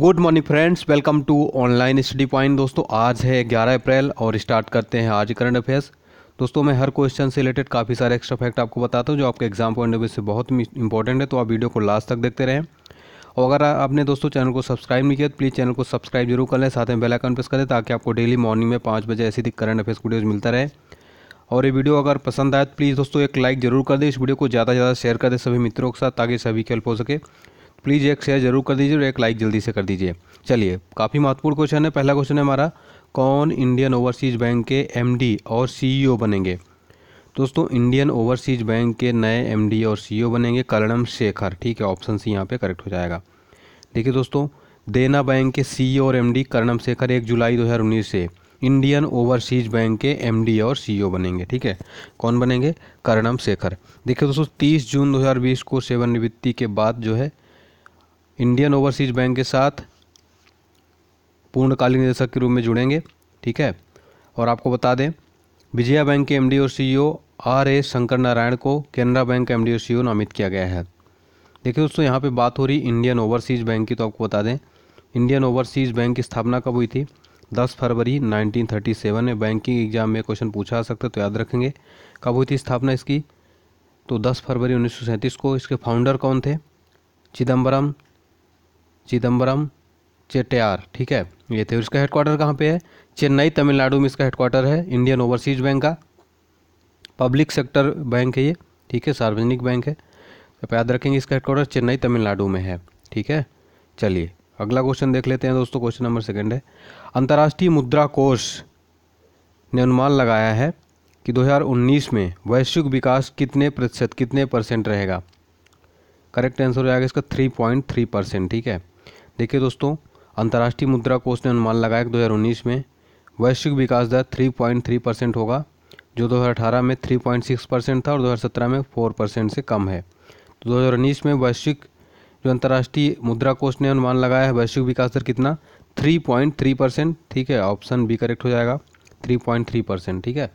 good morning friends welcome to online study point दोस्तों आज है 11 अप्रैल और स्टार्ट करते हैं आज करंट अफेयर्स दोस्तों मैं हर क्वेश्चन से रिलेटेड काफ़ी सारे एक्स्ट्रा फैक्ट आपको बताता हूँ जो आपके एग्जाम पॉइंट ऑफ व्यू से बहुत इंपॉर्टेंट है तो आप वीडियो को लास्ट तक देखते रहें और अगर आपने दोस्तों चैनल को सब्सक्राइब नहीं किया तो प्लीज़ चैनल को सब्सक्राइब जरूर कर लें साथ में आइकन प्रेस करें ताकि आपको डेली मॉर्निंग में पाँच बजे ऐसी करंट अफेयर्स वीडियोज़ मिलता रहे और ये वीडियो अगर पसंद आए तो प्लीज़ दोस्तों एक लाइक जरूर कर दें इस वीडियो को ज़्यादा से ज़्यादा शेयर कर दें सभी मित्रों के साथ ताकि सभी की हेल्प हो सके प्लीज़ एक शेयर जरूर कर दीजिए और एक लाइक जल्दी से कर दीजिए चलिए काफ़ी महत्वपूर्ण क्वेश्चन है पहला क्वेश्चन है हमारा कौन इंडियन ओवरसीज बैंक के एम और सी e बनेंगे दोस्तों इंडियन ओवरसीज बैंक के नए एम और सी e बनेंगे कर्णम शेखर ठीक है ऑप्शन सी यहाँ पे करेक्ट हो जाएगा देखिए दोस्तों देना बैंक के सी e और एम डी कर्णम शेखर एक जुलाई दो से इंडियन ओवरसीज बैंक के एमडी और सीईओ बनेंगे ठीक है कौन बनेंगे करणम शेखर देखिए दोस्तों 30 जून 2020 को सेवानिवृत्ति के बाद जो है इंडियन ओवरसीज बैंक के साथ पूर्णकालीन निदेशक के रूप में जुड़ेंगे ठीक है और आपको बता दें विजया बैंक के एमडी और CEO e R A Shankar Narayan को केनरा बैंक का एमडी और सीईओ e नामित किया गया है देखिए दोस्तों यहाँ पे बात हो रही इंडियन ओवरसीज़ बैंक की तो आपको बता दें इंडियन ओवरसीज़ बैंक की स्थापना कब हुई थी 10 फरवरी 1937 में बैंकिंग एग्जाम में क्वेश्चन पूछा जा सकता है तो याद रखेंगे कब हुई थी स्थापना इसकी तो 10 फरवरी उन्नीस को इसके फाउंडर कौन थे चिदम्बरम चिदम्बरम चेट्यार ठीक है ये थे इसका हेडक्वार्टर कहाँ पे है चेन्नई तमिलनाडु में इसका हेडक्वार्टर है इंडियन ओवरसीज बैंक का पब्लिक सेक्टर बैंक है ये ठीक है सार्वजनिक बैंक है तो याद रखेंगे इसका हेडक्वार्टर चेन्नई तमिलनाडु में है ठीक है चलिए अगला क्वेश्चन देख लेते हैं दोस्तों क्वेश्चन नंबर सेकंड है अंतर्राष्ट्रीय मुद्रा कोष ने अनुमान लगाया है कि 2019 में वैश्विक विकास कितने प्रतिशत कितने परसेंट रहेगा करेक्ट आंसर हो जाएगा इसका थ्री परसेंट ठीक है देखिए दोस्तों अंतर्राष्ट्रीय मुद्रा कोष ने अनुमान लगाया कि उन्नीस में वैश्विक विकास दर 3.3 परसेंट होगा जो 2018 में 3.6 परसेंट था और 2017 में 4 परसेंट से कम है तो उन्नीस में वैश्विक जो अंतर्राष्ट्रीय मुद्रा कोष ने अनुमान लगाया है वैश्विक विकास दर कितना 3.3 परसेंट ठीक है ऑप्शन बी करेक्ट हो जाएगा 3.3 परसेंट ठीक है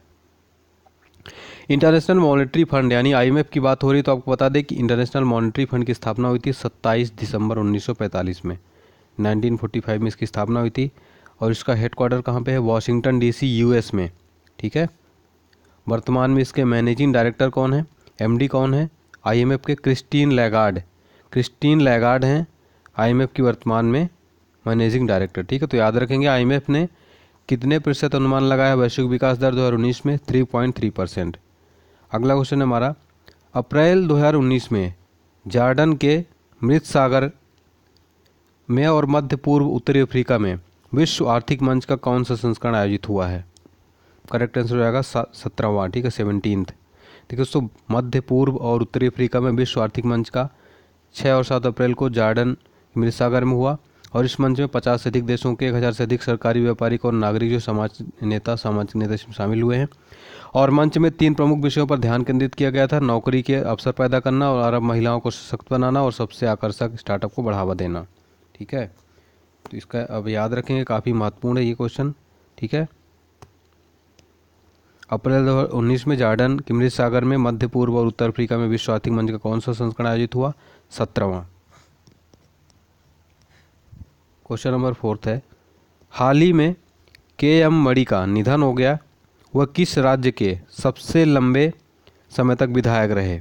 इंटरनेशनल मॉनेटरी फंड यानी आईएमएफ की बात हो रही तो आपको बता दें कि इंटरनेशनल मॉनेटरी फंड की स्थापना हुई थी 27 दिसंबर 1945 में 1945 में इसकी स्थापना हुई थी और इसका हेडक्वार्टर कहाँ पे है वाशिंगटन डीसी यूएस में ठीक है वर्तमान में इसके मैनेजिंग डायरेक्टर कौन है एम कौन है आई के क्रिस्टीन लैगार्ड क्रिस्टीन लैगार्ड हैं आई की वर्तमान में मैनेजिंग डायरेक्टर ठीक है तो याद रखेंगे आई ने कितने प्रतिशत अनुमान लगाया वैश्विक विकास दर 2019 में 3.3 परसेंट अगला क्वेश्चन है हमारा अप्रैल 2019 में जार्डन के मृत सागर में और मध्य पूर्व उत्तरी अफ्रीका में विश्व आर्थिक मंच का कौन सा संस्करण आयोजित हुआ है करेक्ट आंसर हो जाएगा सत्रहवा ठीक है सेवनटीन्थ है दोस्तों मध्य पूर्व और उत्तरी अफ्रीका में विश्व आर्थिक मंच का छः और सात अप्रैल को जार्डन सागर में हुआ और इस मंच में पचास से अधिक देशों के एक हज़ार से अधिक सरकारी व्यापारिक और नागरिक जो समाज नेता सामाजिक नेता इसमें शामिल हुए हैं और मंच में तीन प्रमुख विषयों पर ध्यान केंद्रित किया गया था नौकरी के अवसर पैदा करना और अरब महिलाओं को सशक्त बनाना और सबसे आकर्षक स्टार्टअप को बढ़ावा देना ठीक है तो इसका अब याद रखेंगे काफ़ी महत्वपूर्ण है ये क्वेश्चन ठीक है अप्रैल दो हज़ार उन्नीस में जार्डन किमरिज सागर में मध्य पूर्व और उत्तर अफ्रीका में विश्व आर्थिक मंच का कौन सा संस्करण आयोजित हुआ सत्रहवां क्वेश्चन नंबर फोर्थ है हाल ही में के एम मणि का निधन हो गया वह किस राज्य के सबसे लंबे समय तक विधायक रहे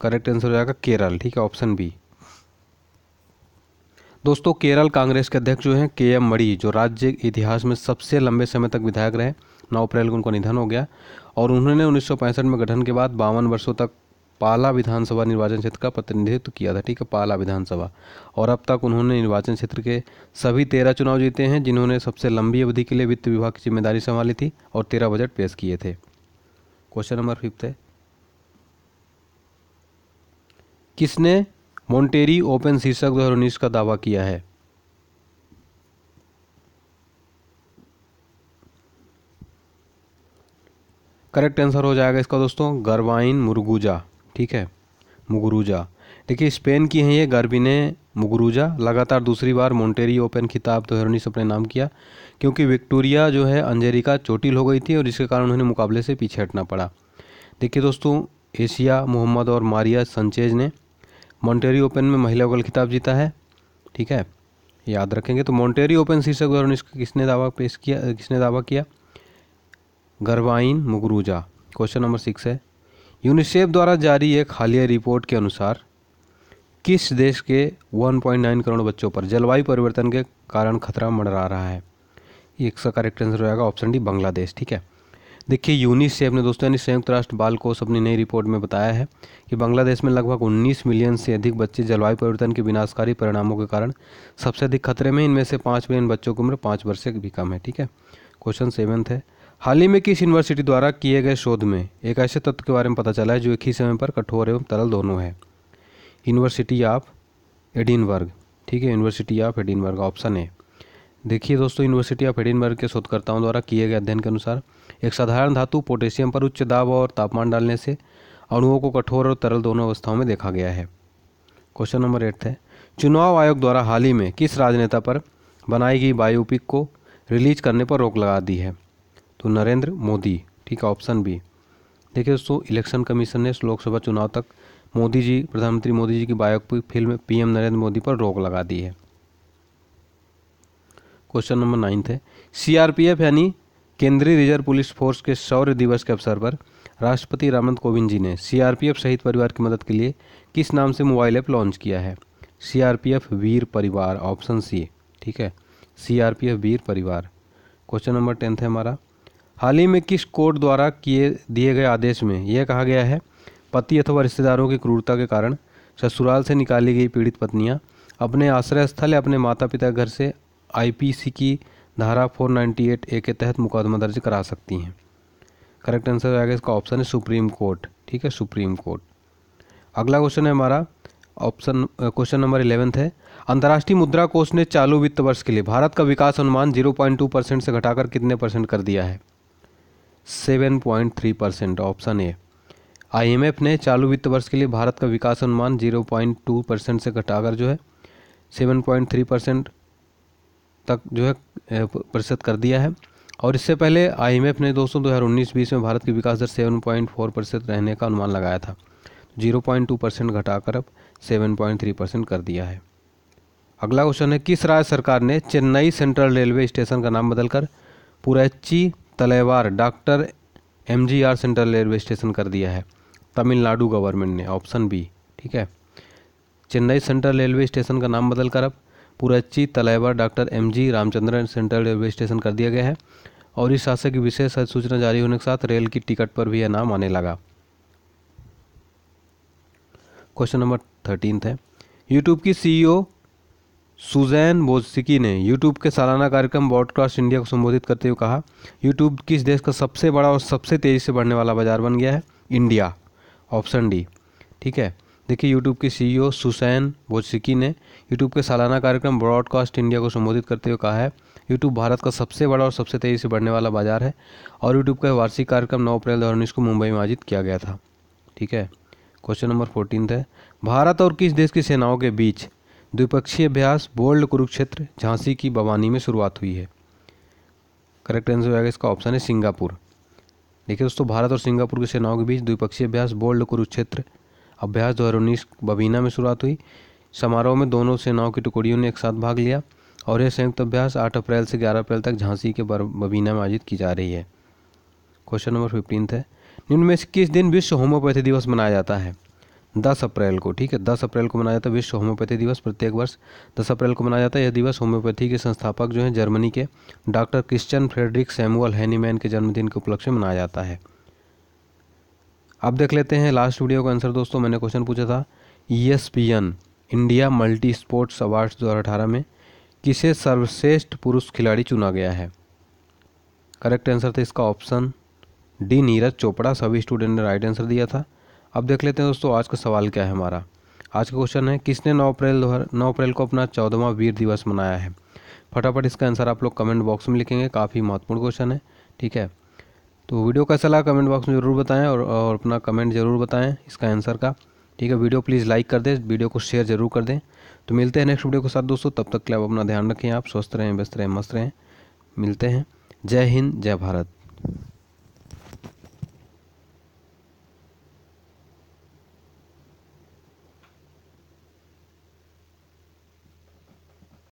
करेक्ट आंसर हो जाएगा केरल ठीक है ऑप्शन बी दोस्तों केरल कांग्रेस के अध्यक्ष जो हैं के एम मणि जो राज्य इतिहास में सबसे लंबे समय तक विधायक रहे नौ अप्रैल को उनका निधन हो गया और उन्होंने उन्नीस में गठन के बाद बावन वर्षों तक पाला विधानसभा निर्वाचन क्षेत्र का प्रतिनिधित्व किया था ठीक है पाला विधानसभा और अब तक उन्होंने निर्वाचन क्षेत्र के सभी तेरह चुनाव जीते हैं जिन्होंने सबसे लंबी अवधि के लिए वित्त विभाग की जिम्मेदारी संभाली थी और तेरह बजट पेश किए थे क्वेश्चन नंबर फिफ्थ है किसने मोन्टेरी ओपन शीर्षक दो का दावा किया है करेक्ट आंसर हो जाएगा इसका दोस्तों गरवाइन मुरगुजा ठीक है मुगुरुजा देखिए स्पेन की हैं ये गार्बिने मुगुरुजा लगातार दूसरी बार मोंटेरी ओपन खिताब दो तो हज़ार उन्नीस अपने नाम किया क्योंकि विक्टोरिया जो है अंजेरिका चोटिल हो गई थी और जिसके कारण उन्हें मुकाबले से पीछे हटना पड़ा देखिए दोस्तों एशिया मोहम्मद और मारिया संचेज ने मॉन्टेरी ओपन में महिला ओगल खिताब जीता है ठीक है याद रखेंगे तो मॉन्टेरी ओपन शीर्षक दौरान किसने दावा पेश किया किसने दावा किया Garbine Muguruza question number six है यूनिसेफ द्वारा जारी एक हालिया रिपोर्ट के अनुसार किस देश के 1.9 करोड़ बच्चों पर जलवायु परिवर्तन के कारण खतरा मंडरा रहा है इसका करेक्ट आंसर हो जाएगा ऑप्शन डी बांग्लादेश ठीक है देखिए यूनिसेफ ने दोस्तों यानी संयुक्त राष्ट्र बाल कोष अपनी नई रिपोर्ट में बताया है कि बांग्लादेश में लगभग 19 मिलियन से अधिक बच्चे जलवायु परिवर्तन के विनाशकारी परिणामों के कारण सबसे अधिक खतरे में इनमें से पाँच मिलियन बच्चों की उम्र पाँच वर्ष से भी कम है ठीक है क्वेश्चन सेवन्थ है हाल ही में किस यूनिवर्सिटी द्वारा किए गए शोध में एक ऐसे तत्व के बारे में पता चला है जो एक ही समय पर कठोर एवं तरल दोनों है यूनिवर्सिटी ऑफ एडिनबर्ग ठीक है university of Edinburgh option A देखिए दोस्तों यूनिवर्सिटी ऑफ एडिनबर्ग के शोधकर्ताओं द्वारा किए गए अध्ययन के अनुसार एक साधारण धातु पोटेशियम पर उच्च दाब और तापमान डालने से अणुओं को कठोर और तरल दोनों अवस्थाओं में देखा गया है क्वेश्चन नंबर एट है चुनाव आयोग द्वारा हाल ही में किस राजनेता पर बनाई गई बायोपिक को रिलीज करने पर रोक लगा दी है तो नरेंद्र मोदी ठीक है ऑप्शन बी देखिए दोस्तों इलेक्शन कमीशन ने लोकसभा चुनाव तक मोदी जी प्रधानमंत्री मोदी जी की biopic film PM Narendra Modi पर रोक लगा दी है क्वेश्चन नंबर नाइन्थ है सीआरपीएफ यानी केंद्रीय रिजर्व पुलिस फोर्स के शौर्य दिवस के अवसर पर राष्ट्रपति रामनाथ कोविंद जी ने सीआरपीएफ शहीद परिवार की मदद के लिए किस नाम से मोबाइल ऐप लॉन्च किया है सीआरपीएफ वीर परिवार ऑप्शन सी ठीक है सीआरपीएफ वीर परिवार क्वेश्चन नंबर टेंथ है हमारा हाल ही में किस कोर्ट द्वारा किए दिए गए आदेश में यह कहा गया है पति अथवा रिश्तेदारों की क्रूरता के कारण ससुराल से निकाली गई पीड़ित पत्नियां अपने आश्रय स्थल या अपने माता पिता घर से आईपीसी की धारा 498 ए के तहत मुकदमा दर्ज करा सकती हैं करेक्ट आंसर आएगा इसका ऑप्शन है सुप्रीम कोर्ट ठीक है सुप्रीम कोर्ट अगला क्वेश्चन है हमारा ऑप्शन क्वेश्चन नंबर इलेवेंथ है अंतर्राष्ट्रीय मुद्रा कोष ने चालू वित्त वर्ष के लिए भारत का विकास अनुमान 0.2 परसेंट से घटाकर कितने परसेंट कर दिया है 7.3 परसेंट ऑप्शन ए आईएमएफ ने चालू वित्त वर्ष के लिए भारत का विकास अनुमान 0.2 परसेंट से घटाकर जो है 7.3 परसेंट तक जो है प्रतिशत कर दिया है और इससे पहले आईएमएफ ने दोस्तों उन्नीस बीस में भारत की विकास दर 7.4 परसेंट रहने का अनुमान लगाया था 0.2 परसेंट घटाकर अब 7.3 परसेंट कर दिया है अगला क्वेश्चन है किस राज्य सरकार ने चेन्नई सेंट्रल रेलवे स्टेशन का नाम बदलकर Puratchi Thalaivar doctor M G R central railway station कर दिया है तमिलनाडु गवर्नमेंट ने ऑप्शन बी ठीक है चेन्नई सेंट्रल रेलवे स्टेशन का नाम बदल कर अब Puratchi Thalaivar doctor M G Ramachandran central railway station कर दिया गया है और इस हादसे की विशेष सूचना जारी होने के साथ रेल की टिकट पर भी यह नाम आने लगा क्वेश्चन नंबर थर्टीन है यूट्यूब की सीईओ सुजैन बोजसिकी ने यूट्यूब के सालाना कार्यक्रम ब्रॉडकास्ट इंडिया को संबोधित करते हुए कहा यूट्यूब किस देश का सबसे बड़ा और सबसे तेज़ी से बढ़ने वाला बाजार बन गया है इंडिया ऑप्शन डी ठीक है देखिए यूट्यूब के सीईओ सुसैन बोजसिकी ने यूट्यूब के सालाना कार्यक्रम ब्रॉडकास्ट इंडिया को संबोधित करते हुए कहा है यूट्यूब भारत का सबसे बड़ा और सबसे तेज़ी से बढ़ने वाला बाजार है और यूट्यूब का वार्षिक कार्यक्रम नौ अप्रैल दो को मुंबई में आयोजित किया गया था ठीक है क्वेश्चन नंबर फोर्टीन है भारत और किस देश की सेनाओं के बीच द्विपक्षीय अभ्यास बोल्ड कुरुक्षेत्र झांसी की भवानी में शुरुआत हुई है करेक्ट आंसर हो जाएगा इसका ऑप्शन है सिंगापुर देखिए दोस्तों भारत और सिंगापुर की सेनाओं के बीच द्विपक्षीय अभ्यास बोल्ड कुरुक्षेत्र अभ्यास दो हज़ार उन्नीस बबीना में शुरुआत हुई समारोह में दोनों सेनाओं की टुकड़ियों ने एक साथ भाग लिया और यह संयुक्त अभ्यास आठ अप्रैल से ग्यारह अप्रैल तक झांसी के बबीना में आयोजित की जा रही है क्वेश्चन नंबर फिफ्टीन है निम्न में से किस दिन विश्व होम्योपैथी दिवस मनाया जाता है दस अप्रैल को ठीक है दस अप्रैल को मनाया जाता है विश्व होम्योपैथी दिवस प्रत्येक वर्ष दस अप्रैल को मनाया जाता है यह दिवस होम्योपैथी के संस्थापक जो हैं जर्मनी के doctor Christian Friedrich Samuel Hahnemann के जन्मदिन के उपलक्ष्य में मनाया जाता है अब देख लेते हैं लास्ट वीडियो का आंसर दोस्तों मैंने क्वेश्चन पूछा था E India multi sports award दो में किसे सर्वश्रेष्ठ पुरुष खिलाड़ी चुना गया है करेक्ट आंसर था इसका ऑप्शन डी नीरज चोपड़ा सभी स्टूडेंट ने राइट आंसर दिया था अब देख लेते हैं दोस्तों आज का सवाल क्या है हमारा आज का क्वेश्चन है किसने 9 अप्रैल दो नौ अप्रैल को अपना चौदहवा वीर दिवस मनाया है फटाफट इसका आंसर आप लोग कमेंट बॉक्स में लिखेंगे काफ़ी महत्वपूर्ण क्वेश्चन है ठीक है तो वीडियो कैसा लगा कमेंट बॉक्स में ज़रूर बताएं और, और अपना कमेंट ज़रूर बताएं इसका आंसर का ठीक है वीडियो प्लीज़ लाइक कर दें वीडियो को शेयर जरूर कर दें तो मिलते हैं नेक्स्ट वीडियो के साथ दोस्तों तब तक के लिए आप अपना ध्यान रखें आप स्वस्थ रहें व्यस्त रहें मस्त रहें मिलते हैं जय हिंद जय भारत